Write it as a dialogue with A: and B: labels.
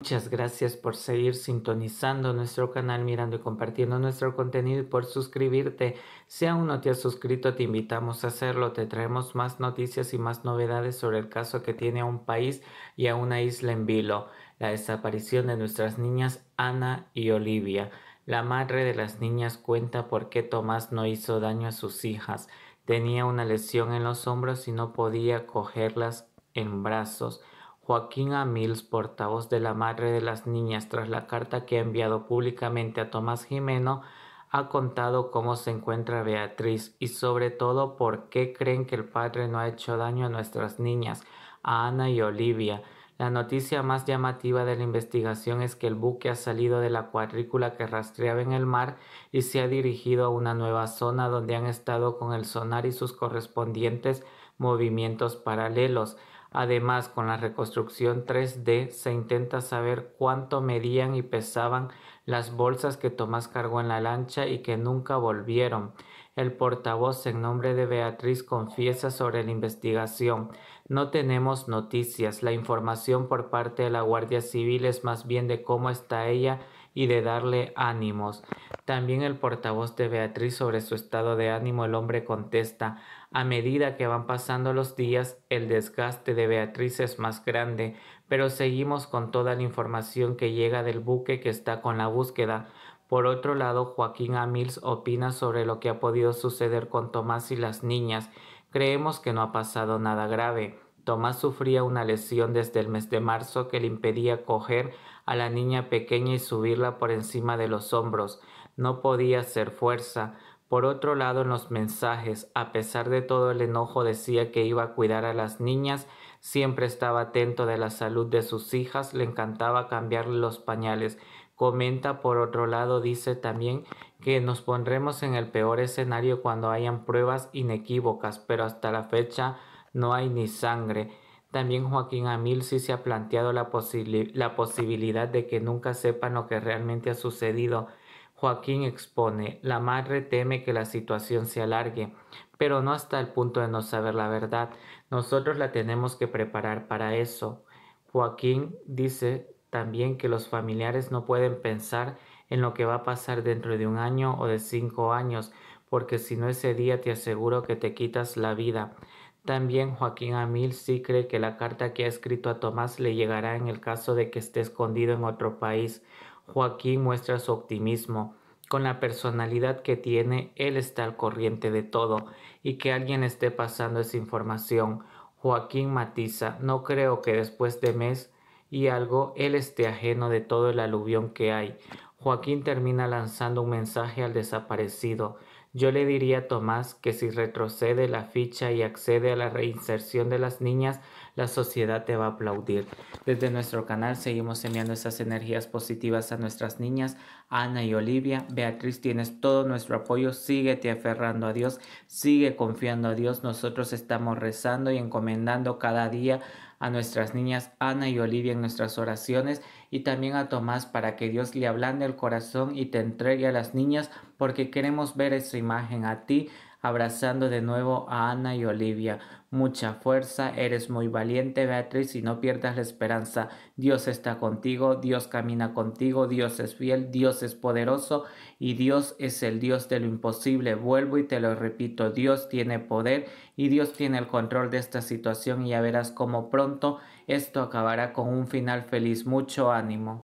A: Muchas gracias por seguir sintonizando nuestro canal, mirando y compartiendo nuestro contenido y por suscribirte. Si aún no te has suscrito, te invitamos a hacerlo. Te traemos más noticias y más novedades sobre el caso que tiene a un país y a una isla en vilo, la desaparición de nuestras niñas Ana y Olivia. La madre de las niñas cuenta por qué Tomás no hizo daño a sus hijas. Tenía una lesión en los hombros y no podía cogerlas en brazos. Joaquín Amils, portavoz de la Madre de las Niñas, tras la carta que ha enviado públicamente a Tomás Jimeno, ha contado cómo se encuentra Beatriz y sobre todo por qué creen que el padre no ha hecho daño a nuestras niñas, a Ana y Olivia. La noticia más llamativa de la investigación es que el buque ha salido de la cuadrícula que rastreaba en el mar y se ha dirigido a una nueva zona donde han estado con el sonar y sus correspondientes movimientos paralelos. Además, con la reconstrucción 3D se intenta saber cuánto medían y pesaban las bolsas que Tomás cargó en la lancha y que nunca volvieron. El portavoz en nombre de Beatriz confiesa sobre la investigación. No tenemos noticias. La información por parte de la Guardia Civil es más bien de cómo está ella y de darle ánimos. También el portavoz de Beatriz sobre su estado de ánimo, el hombre contesta, a medida que van pasando los días, el desgaste de Beatriz es más grande, pero seguimos con toda la información que llega del buque que está con la búsqueda por otro lado, Joaquín Amils opina sobre lo que ha podido suceder con Tomás y las niñas. Creemos que no ha pasado nada grave. Tomás sufría una lesión desde el mes de marzo que le impedía coger a la niña pequeña y subirla por encima de los hombros. No podía hacer fuerza. Por otro lado, en los mensajes, a pesar de todo el enojo, decía que iba a cuidar a las niñas, siempre estaba atento de la salud de sus hijas, le encantaba cambiarle los pañales, Comenta por otro lado, dice también que nos pondremos en el peor escenario cuando hayan pruebas inequívocas, pero hasta la fecha no hay ni sangre. También Joaquín Amil sí se ha planteado la, la posibilidad de que nunca sepan lo que realmente ha sucedido. Joaquín expone, la madre teme que la situación se alargue, pero no hasta el punto de no saber la verdad. Nosotros la tenemos que preparar para eso. Joaquín dice también que los familiares no pueden pensar en lo que va a pasar dentro de un año o de cinco años, porque si no ese día te aseguro que te quitas la vida. También Joaquín Amil sí cree que la carta que ha escrito a Tomás le llegará en el caso de que esté escondido en otro país. Joaquín muestra su optimismo. Con la personalidad que tiene, él está al corriente de todo y que alguien esté pasando esa información. Joaquín matiza, no creo que después de mes y algo él esté ajeno de todo el aluvión que hay. Joaquín termina lanzando un mensaje al desaparecido. Yo le diría a Tomás que si retrocede la ficha y accede a la reinserción de las niñas, la sociedad te va a aplaudir. Desde nuestro canal seguimos enviando esas energías positivas a nuestras niñas, Ana y Olivia. Beatriz, tienes todo nuestro apoyo. Síguete aferrando a Dios, sigue confiando a Dios. Nosotros estamos rezando y encomendando cada día a nuestras niñas Ana y Olivia en nuestras oraciones y también a Tomás para que Dios le ablande el corazón y te entregue a las niñas porque queremos ver esa imagen a ti abrazando de nuevo a Ana y Olivia. Mucha fuerza, eres muy valiente Beatriz y no pierdas la esperanza. Dios está contigo, Dios camina contigo, Dios es fiel, Dios es poderoso y Dios es el Dios de lo imposible. Vuelvo y te lo repito, Dios tiene poder y Dios tiene el control de esta situación y ya verás cómo pronto esto acabará con un final feliz. Mucho ánimo.